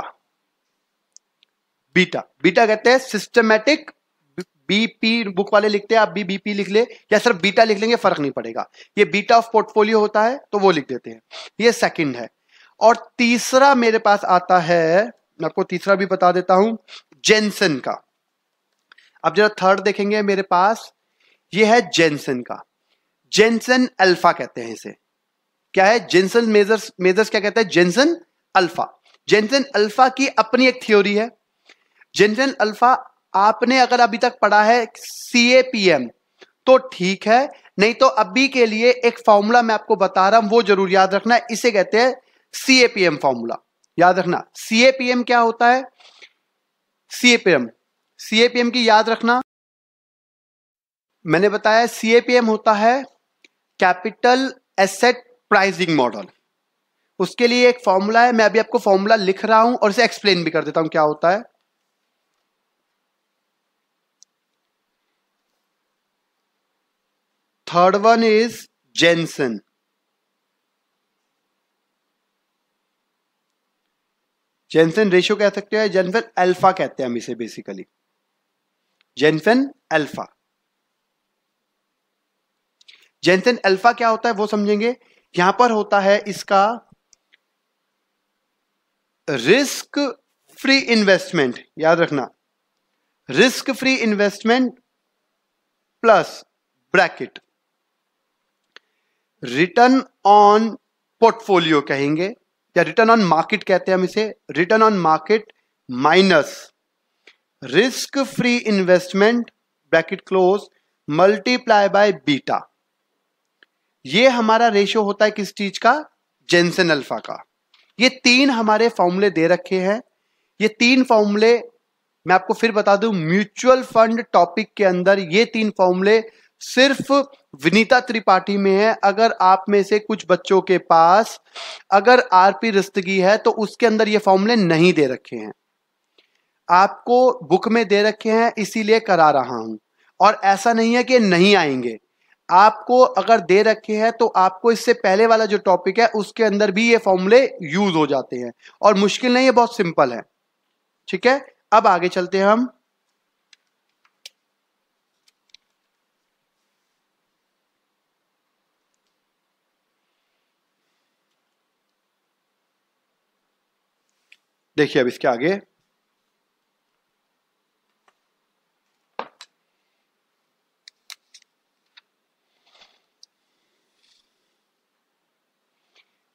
बीटा बीटा कहते हैं सिस्टमैटिक बीपी बुक वाले लिखते हैं आप भी बीपी लिख ले या सिर्फ बीटा लिख लेंगे फर्क नहीं पड़ेगा ये बीटा ऑफ पोर्टफोलियो होता है तो वो लिख देते हैं ये सेकंड है और तीसरा मेरे पास आता है मैं आपको तीसरा भी बता देता हूं जेनसन का अब जरा थर्ड देखेंगे मेरे पास ये है जेनसन का जेनसन अल्फा कहते हैं इसे क्या है जेंसन मेजर्स मेजर्स क्या कहते हैं जेंसन अल्फा जेंसन अल्फा की अपनी एक थ्योरी है जेंसन अल्फा आपने अगर अभी तक पढ़ा है सी ए पी एम तो ठीक है नहीं तो अभी के लिए एक फॉर्मूला मैं आपको बता रहा हूं वो जरूर याद रखना इसे कहते हैं C A P M formula याद रखना सी ए पी एम क्या होता है C A P M C A P M की याद रखना मैंने बताया सीएपीएम होता है कैपिटल एसेट प्राइसिंग मॉडल उसके लिए एक फॉर्मूला है मैं अभी आपको फॉर्मूला लिख रहा हूं और इसे एक्सप्लेन भी कर देता हूं क्या होता है third one is Jensen Jensen ratio कह सकते हैं जेनफेन अल्फा कहते हैं हम इसे basically Jensen alpha Jensen alpha क्या होता है वो समझेंगे यहां पर होता है इसका रिस्क फ्री इन्वेस्टमेंट याद रखना risk free investment plus bracket return on portfolio कहेंगे या रिटर्न ऑन मार्केट कहते हैं हम इसे return on market minus risk free investment bracket close multiply by beta ये हमारा रेशियो होता है किस चीज का जेंसन अल्फा का ये तीन हमारे फॉर्मूले दे रखे हैं ये तीन फॉर्मूले मैं आपको फिर बता दूं म्यूचुअल फंड टॉपिक के अंदर ये तीन फॉर्मूले सिर्फ विनीता त्रिपाठी में है अगर आप में से कुछ बच्चों के पास अगर आरपी रिस्तगी है तो उसके अंदर ये फॉर्मूले नहीं दे रखे हैं आपको बुक में दे रखे हैं इसीलिए करा रहा हूं और ऐसा नहीं है कि नहीं आएंगे आपको अगर दे रखे हैं तो आपको इससे पहले वाला जो टॉपिक है उसके अंदर भी ये फॉर्मूले यूज हो जाते हैं और मुश्किल नहीं है बहुत सिंपल है ठीक है अब आगे चलते हैं हम देखिए अब इसके आगे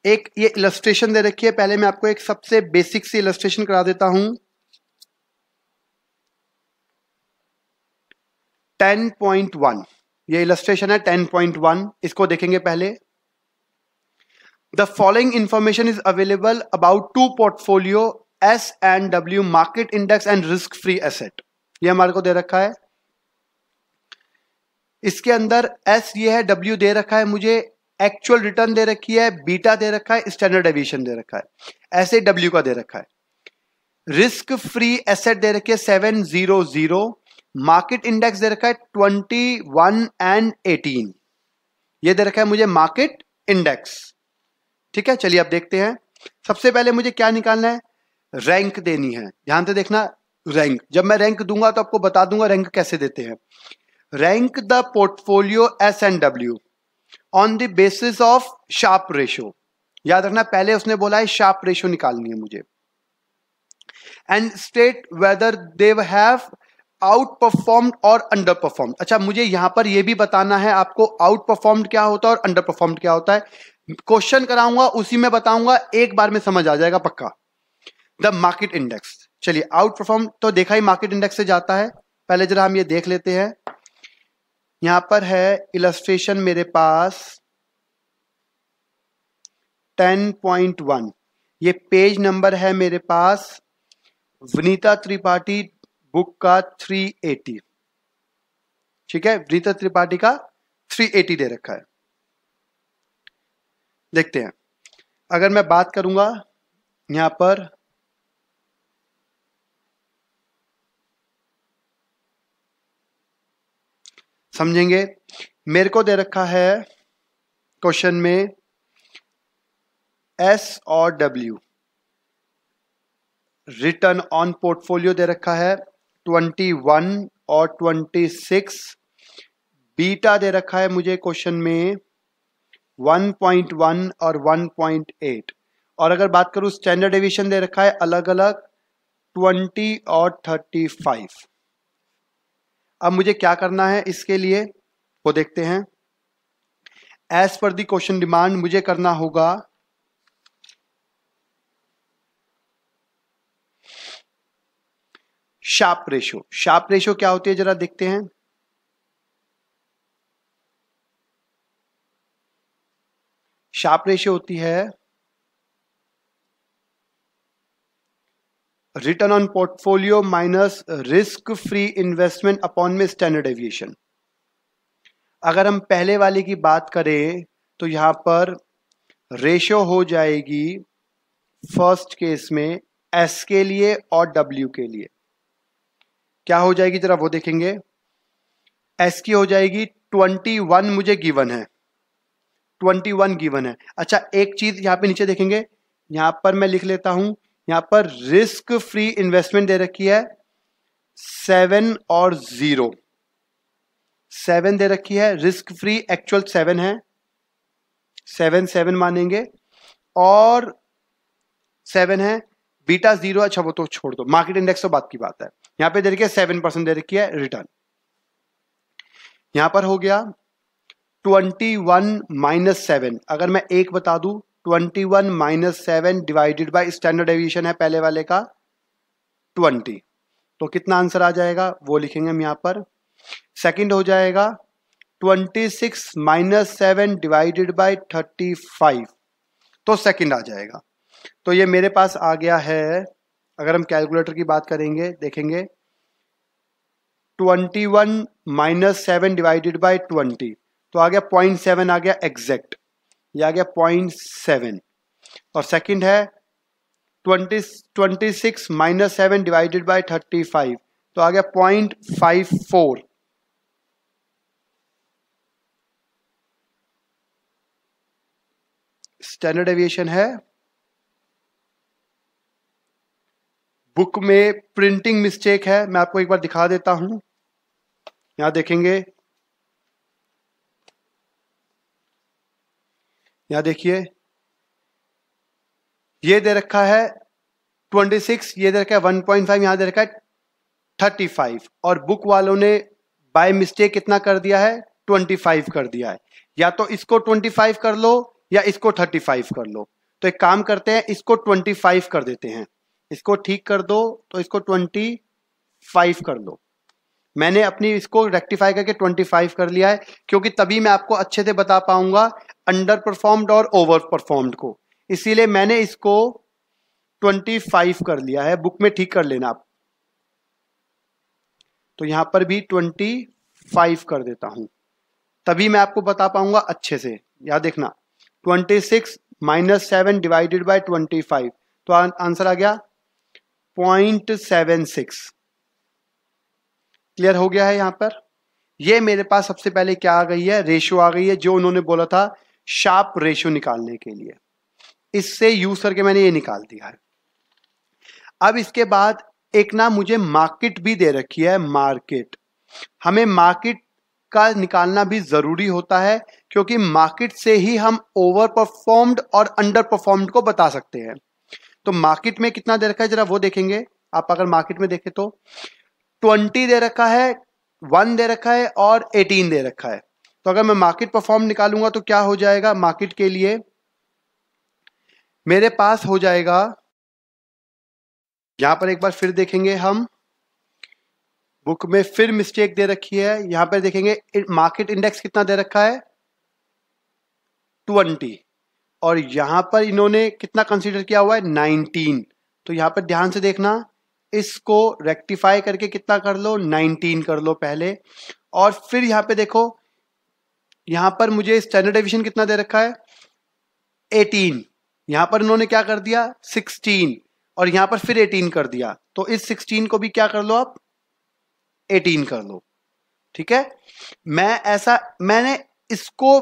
एक ये इलस्ट्रेशन दे रखी है पहले मैं आपको एक सबसे बेसिक सी इलस्ट्रेशन करा देता हूं 10.1 ये इलस्ट्रेशन है 10.1 इसको देखेंगे पहले the following information is available about two portfolio S and W market index and risk free asset ये हमारे को दे रखा है इसके अंदर एस ये है डब्ल्यू दे रखा है मुझे एक्चुअल रिटर्न दे रखी है बीटा दे रखा है स्टैंडर्ड एविएशन दे रखा है ऐसे डब्ल्यू का दे रखा है रिस्क फ्री एसेट दे रखी है seven zero zero market index दे रखा है ट्वेंटी वन एंड एटीन ये दे रखा है मुझे मार्केट इंडेक्स ठीक है चलिए आप देखते हैं सबसे पहले मुझे क्या निकालना है रैंक देनी है ध्यान से देखना रैंक जब मैं रैंक दूंगा तो आपको बता दूंगा रैंक कैसे देते हैं rank the portfolio S and W on the basis of Sharpe ratio याद रखना पहले उसने बोला है शार्प रेशो निकालनी है मुझे and state whether they have outperform और अंडर परफॉर्म अच्छा मुझे यहां पर यह भी बताना है आपको आउट परफॉर्म्ड क्या होता है और अंडर परफॉर्म क्या होता है क्वेश्चन कराऊंगा उसी में बताऊंगा एक बार में समझ आ जाएगा पक्का द मार्केट इंडेक्स चलिए आउट परफॉर्म तो देखा ही मार्केट इंडेक्स से जाता है पहले जरा हम ये देख लेते हैं यहां पर है इलस्ट्रेशन मेरे पास 10.1 ये पेज नंबर है मेरे पास विनीता त्रिपाठी बुक का 380 ठीक है विनीता त्रिपाठी का 380 दे रखा है देखते हैं अगर मैं बात करूंगा यहाँ पर समझेंगे मेरे को दे रखा है क्वेश्चन में एस और डब्ल्यू रिटर्न ऑन पोर्टफोलियो दे रखा है ट्वेंटी वन और ट्वेंटी सिक्स बीटा दे रखा है मुझे क्वेश्चन में वन पॉइंट वन और वन पॉइंट एट और अगर बात करूं स्टैंडर्ड एविएशन दे रखा है अलग अलग ट्वेंटी और थर्टी फाइव अब मुझे क्या करना है इसके लिए वो देखते हैं as per the question demand मुझे करना होगा शार्प रेशो शार्प रेशो क्या होती है जरा देखते हैं शार्प रेशो होती है return on portfolio minus risk free investment upon में स्टैंडर्ड एविएशन अगर हम पहले वाले की बात करें तो यहां पर रेशो हो जाएगी फर्स्ट केस में एस के लिए और डब्ल्यू के लिए क्या हो जाएगी जरा वो देखेंगे एस की हो जाएगी ट्वेंटी वन मुझे गिवन है ट्वेंटी वन गिवन है अच्छा एक चीज यहां पे नीचे देखेंगे यहां पर मैं लिख लेता हूं यहां पर रिस्क फ्री इन्वेस्टमेंट दे रखी है सेवन और जीरो सेवन दे रखी है रिस्क फ्री एक्चुअल सेवन है सेवन सेवन मानेंगे और सेवन है बीटा जीरो अच्छा वो तो छोड़ दो मार्केट इंडेक्स तो बात की बात है यहां पे दे रखी सेवन परसेंट दे रखी है रिटर्न यहां पर हो गया ट्वेंटी वन माइनस सेवन अगर मैं एक बता दूं twenty one minus seven divided by standard deviation है पहले वाले का ट्वेंटी तो कितना आंसर आ जाएगा वो लिखेंगे हम यहाँ पर सेकंड हो जाएगा twenty six minus seven divided by thirty five तो सेकंड आ जाएगा तो ये मेरे पास आ गया है अगर हम कैलकुलेटर की बात करेंगे देखेंगे twenty one minus seven divided by twenty तो आ गया पॉइंट सेवन आ गया एग्जैक्ट ये आ गया पॉइंट सेवन और सेकंड है twenty twenty six minus seven divided by thirty five तो आ गया point five four standard deviation है बुक में प्रिंटिंग मिस्टेक है मैं आपको एक बार दिखा देता हूं यहां देखेंगे यहां देखिए ये दे रखा है 26 ये दे रखा है 1.5 यहां दे रखा है 35 और बुक वालों ने बाय मिस्टेक कितना कर दिया है 25 कर दिया है या तो इसको 25 कर लो या इसको 35 कर लो तो एक काम करते हैं इसको 25 कर देते हैं इसको ठीक कर दो तो इसको 25 कर लो मैंने अपनी इसको रेक्टिफाई करके 25 कर लिया है क्योंकि तभी मैं आपको अच्छे से बता पाऊंगा अंडर परफॉर्म्ड और ओवर परफॉर्म्ड को इसीलिए मैंने इसको 25 कर लिया है बुक में ठीक कर लेना आप तो यहां पर भी 25 कर देता हूं तभी मैं आपको बता पाऊंगा अच्छे से याद देखना 26 six minus seven divided by twenty five तो आंसर आ गया पॉइंट सेवन सिक्स क्लियर हो गया है यहां पर ये मेरे पास सबसे पहले क्या आ गई है रेशो आ गई है जो उन्होंने बोला था शार्प रेशो निकालने के लिए इससे यूज करके मैंने ये निकाल दिया है अब इसके बाद एक ना मुझे मार्केट भी दे रखी है मार्केट हमें मार्केट का निकालना भी जरूरी होता है क्योंकि मार्केट से ही हम ओवर परफॉर्म्ड और अंडर परफॉर्म्ड को बता सकते हैं तो मार्केट में कितना दे रखा है जरा वो देखेंगे आप अगर मार्केट में देखें तो ट्वेंटी दे रखा है वन दे रखा है और एटीन दे रखा है तो अगर मैं मार्केट परफॉर्म निकालूंगा तो क्या हो जाएगा मार्केट के लिए मेरे पास हो जाएगा यहां पर एक बार फिर देखेंगे हम बुक में फिर मिस्टेक दे रखी है यहां पर देखेंगे मार्केट इंडेक्स कितना दे रखा है ट्वेंटी और यहां पर इन्होंने कितना कंसीडर किया हुआ है नाइनटीन तो यहां पर ध्यान से देखना इसको रेक्टिफाई करके कितना कर लो 19 कर लो पहले और फिर यहां पे देखो यहां पर मुझे स्टैंडर्ड डिविजन कितना दे रखा है 18 यहां पर इन्होंने क्या कर दिया 16 और यहां पर फिर 18 कर दिया तो इस 16 को भी क्या कर लो आप 18 कर लो ठीक है मैं ऐसा मैंने इसको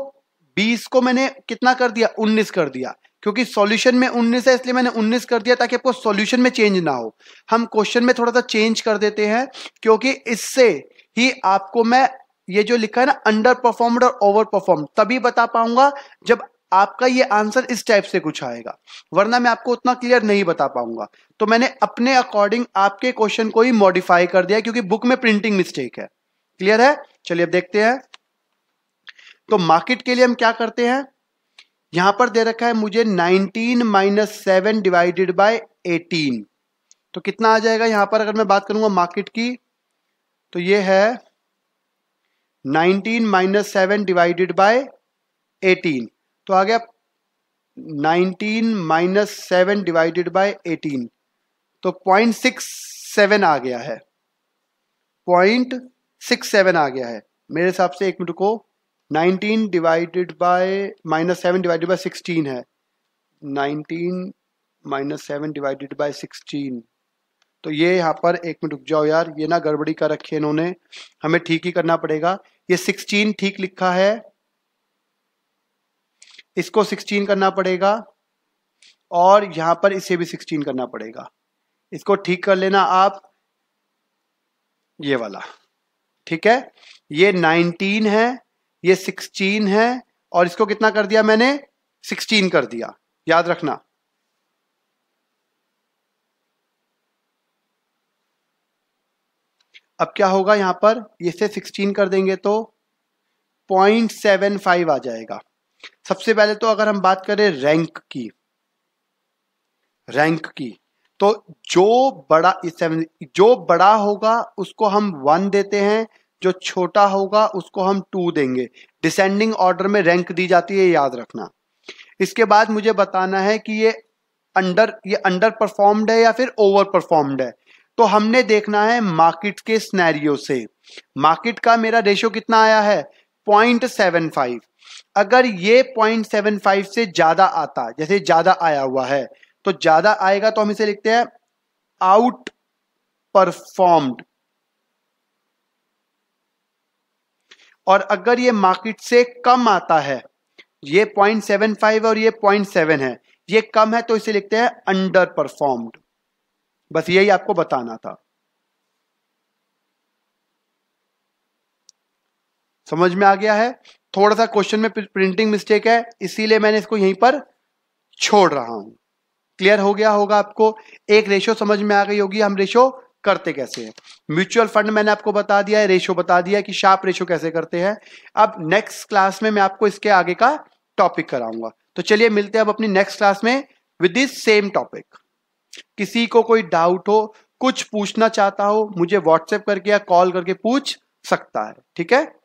20 को मैंने कितना कर दिया 19 कर दिया क्योंकि सॉल्यूशन में उन्नीस है इसलिए मैंने उन्नीस कर दिया ताकि आपको सॉल्यूशन में चेंज ना हो हम क्वेश्चन में थोड़ा सा चेंज कर देते हैं क्योंकि इससे ही आपको मैं ये जो लिखा है ना अंडर परफॉर्म्ड और ओवर परफॉर्म तभी बता पाऊंगा जब आपका ये आंसर इस टाइप से कुछ आएगा वरना मैं आपको उतना क्लियर नहीं बता पाऊंगा तो मैंने अपने अकॉर्डिंग आपके क्वेश्चन को ही मॉडिफाई कर दिया क्योंकि बुक में प्रिंटिंग मिस्टेक है क्लियर है चलिए अब देखते हैं तो मार्केट के लिए हम क्या करते हैं यहां पर दे रखा है मुझे 19 माइनस सेवन डिवाइडेड बाय 18 तो कितना आ जाएगा यहां पर अगर मैं बात करूंगा मार्केट की तो ये है 19 माइनस सेवन डिवाइडेड बाय 18 तो आ गया 19 माइनस सेवन डिवाइडेड बाय 18 तो पॉइंट सिक्स सेवन आ गया है पॉइंट सिक्स सेवन आ गया है मेरे हिसाब से एक मिनट को nineteen divided by minus seven divided by sixteen है nineteen minus seven divided by sixteen तो ये यहाँ पर एक मिनट रुक जाओ यार ये ना गड़बड़ी कर रखी है इन्होंने हमें ठीक ही करना पड़ेगा ये सिक्सटीन ठीक लिखा है इसको सिक्सटीन करना पड़ेगा और यहां पर इसे भी सिक्सटीन करना पड़ेगा इसको ठीक कर लेना आप ये वाला ठीक है ये नाइनटीन है ये सिक्सटीन है और इसको कितना कर दिया मैंने सिक्सटीन कर दिया याद रखना अब क्या होगा यहां पर ये से सिक्सटीन कर देंगे तो पॉइंट सेवन फाइव आ जाएगा सबसे पहले तो अगर हम बात करें रैंक की रैंक की तो जो बड़ा जो बड़ा होगा उसको हम वन देते हैं जो छोटा होगा उसको हम टू देंगे डिसेंडिंग ऑर्डर में रैंक दी जाती है याद रखना इसके बाद मुझे बताना है कि ये अंडर ये अंडर परफॉर्म्ड है या फिर ओवर परफॉर्म्ड है तो हमने देखना है मार्केट के स्नैरियो से मार्केट का मेरा रेशियो कितना आया है पॉइंट सेवन फाइव अगर ये पॉइंट सेवन फाइव से ज्यादा आता जैसे ज्यादा आया हुआ है तो ज्यादा आएगा तो हम इसे लिखते हैं आउट परफॉर्म्ड और अगर ये मार्केट से कम आता है ये पॉइंट सेवन फाइव और ये पॉइंट सेवन है ये कम है तो इसे लिखते हैं अंडर परफॉर्म्ड बस यही आपको बताना था समझ में आ गया है थोड़ा सा क्वेश्चन में प्रिंटिंग मिस्टेक है इसीलिए मैंने इसको यहीं पर छोड़ रहा हूं क्लियर हो गया होगा आपको एक रेशो समझ में आ गई होगी हम रेशो करते कैसे हैं म्यूचुअल फंड मैंने आपको बता दिया है रेशो बता दिया है कि शार्प रेशो कैसे करते हैं अब नेक्स्ट क्लास में मैं आपको इसके आगे का टॉपिक कराऊंगा तो चलिए मिलते हैं अब अपनी नेक्स्ट क्लास में विद दिस सेम टॉपिक किसी को कोई डाउट हो कुछ पूछना चाहता हो मुझे व्हाट्सएप करके या कॉल करके पूछ सकता है ठीक है